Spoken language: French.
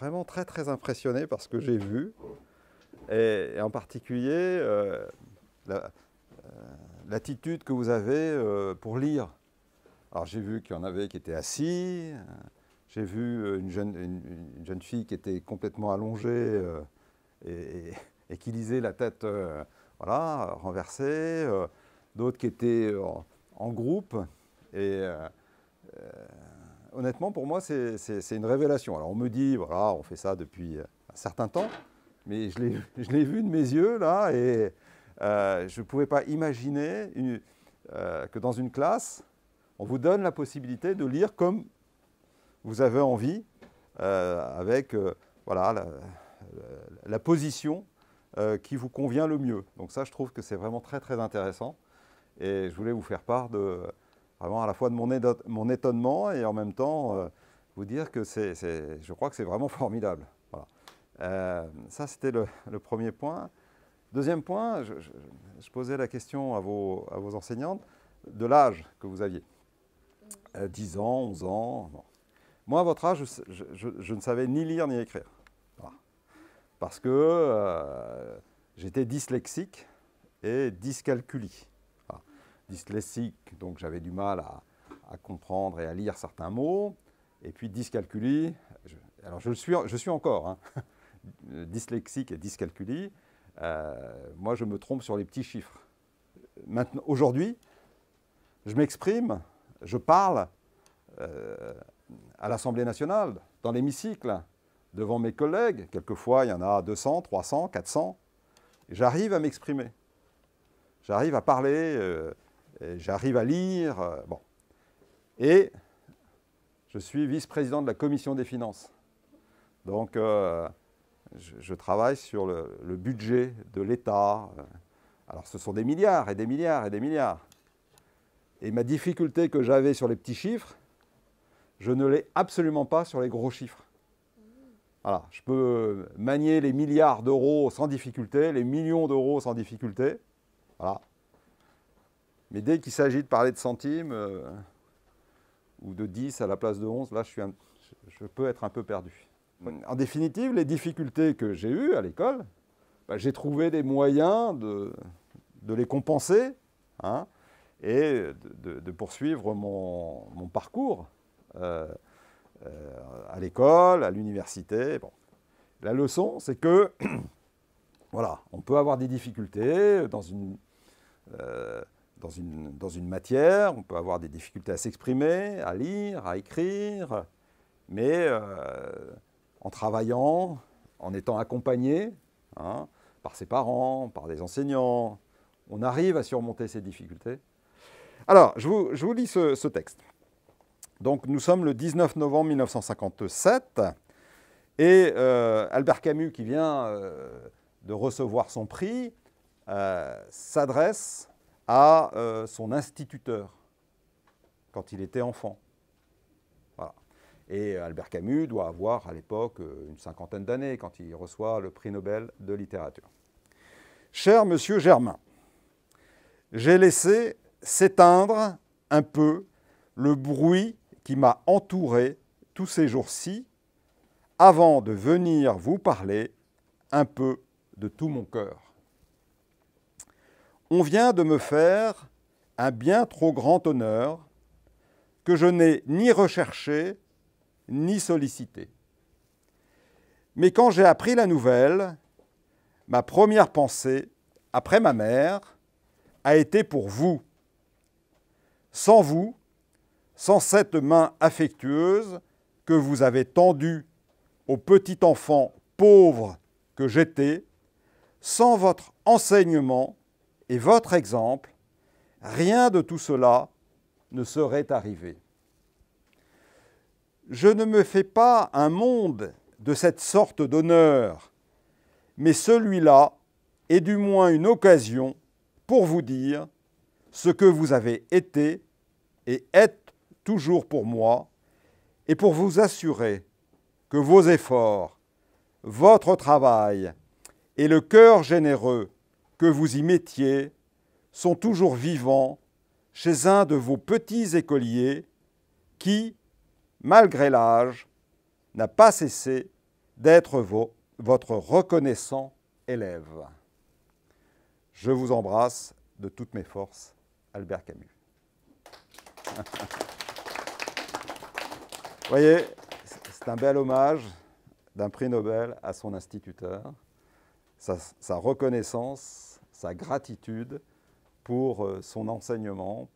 vraiment très très impressionné par ce que j'ai vu, et, en particulier euh, euh, l'attitude que vous avez euh, pour lire. Alors j'ai vu qu'il y en avait qui étaient assis, j'ai vu une jeune, une, jeune, fille qui était complètement allongée et, qui lisait la tête voilà, renversée, d'autres qui étaient en, en groupe. Et honnêtement, pour moi, c'est une révélation. Alors on me dit, voilà, on fait ça depuis euh, un certain temps, mais je l'ai vu de mes yeux, là, et euh, je ne pouvais pas imaginer euh, que dans une classe, on vous donne la possibilité de lire comme vous avez envie, avec voilà, la, la position qui vous convient le mieux. Donc ça, je trouve que c'est vraiment très, très intéressant. Et je voulais vous faire part de, vraiment à la fois de mon, étonnement et en même temps euh, vous dire que je crois que c'est vraiment formidable. Euh, ça, c'était le, premier point. Deuxième point, je, posais la question à vos, enseignantes de l'âge que vous aviez. 10 euh, ans, 11 ans. Moi, à votre âge, je, ne savais ni lire ni écrire. Parce que j'étais dyslexique et dyscalculique dyslexique, donc j'avais du mal à, comprendre et à lire certains mots. Et puis dyscalculie, alors je le suis, je suis encore, hein. dyslexique et dyscalculie, euh, moi je me trompe sur les petits chiffres. Maintenant, aujourd'hui, je m'exprime, je parle euh, à l'Assemblée nationale, dans l'hémicycle, devant mes collègues. Quelquefois, il y en a 200, 300, 400. J'arrive à m'exprimer. J'arrive à parler. Euh, euh, j'arrive à lire. Euh, bon. Et je suis vice-président de la commission des finances. Donc, euh, je, travaille sur le budget de l'État. Alors, ce sont des milliards et des milliards et des milliards. Et ma difficulté que j'avais sur les petits chiffres, je ne l'ai absolument pas sur les gros chiffres. Voilà, je peux manier les milliards d'euros sans difficulté, les millions d'euros sans difficulté. Voilà. Mais dès qu'il s'agit de parler de centimes euh, ou de 10 à la place de 11, là, je, suis je peux être un peu perdu. En définitive, les difficultés que j'ai eues à l'école, bah, j'ai trouvé des moyens de, de les compenser hein, et de, poursuivre mon, parcours euh, euh, à l'école, à l'université. La leçon, c'est que, voilà, on peut avoir des difficultés dans une, dans une, matière, on peut avoir des difficultés à s'exprimer, à lire, à écrire, mais euh, en travaillant, en étant accompagné hein, par ses parents, par des enseignants, on arrive à surmonter ces difficultés. Alors, je vous, lis ce, texte. Donc nous sommes le 19 novembre 1957 et euh, Albert Camus, qui vient euh, de recevoir son prix, s'adresse à euh, son instituteur quand il était enfant. Et euh, Albert Camus doit avoir à l'époque euh, une cinquantaine d'années quand il reçoit le prix Nobel de littérature. Cher monsieur Germain, j'ai laissé s'éteindre un peu le bruit qui m'a entouré tous ces jours-ci avant de venir vous parler un peu de tout mon cœur. On vient de me faire un bien trop grand honneur que je n'ai ni recherché ni sollicité. Mais quand j'ai appris la nouvelle, ma première pensée, après ma mère, a été pour vous. Sans vous, sans cette main affectueuse que vous avez tendue au petit enfant pauvre que j'étais, sans votre enseignement, et votre exemple, rien de tout cela ne serait arrivé. Je ne me fais pas un monde de cette sorte d'honneur, mais celui-là est du moins une occasion pour vous dire ce que vous avez été et êtes toujours pour moi, et pour vous assurer que vos efforts, votre travail et le cœur généreux que vous y mettiez sont toujours vivants chez un de vos petits écoliers qui, malgré l'âge, n'a pas cessé d'être votre reconnaissant élève. Je vous embrasse de toutes mes forces, Albert Camus. Vous voyez, c'est un bel hommage d'un prix Nobel à son instituteur, sa, sa reconnaissance sa gratitude pour euh, son enseignement,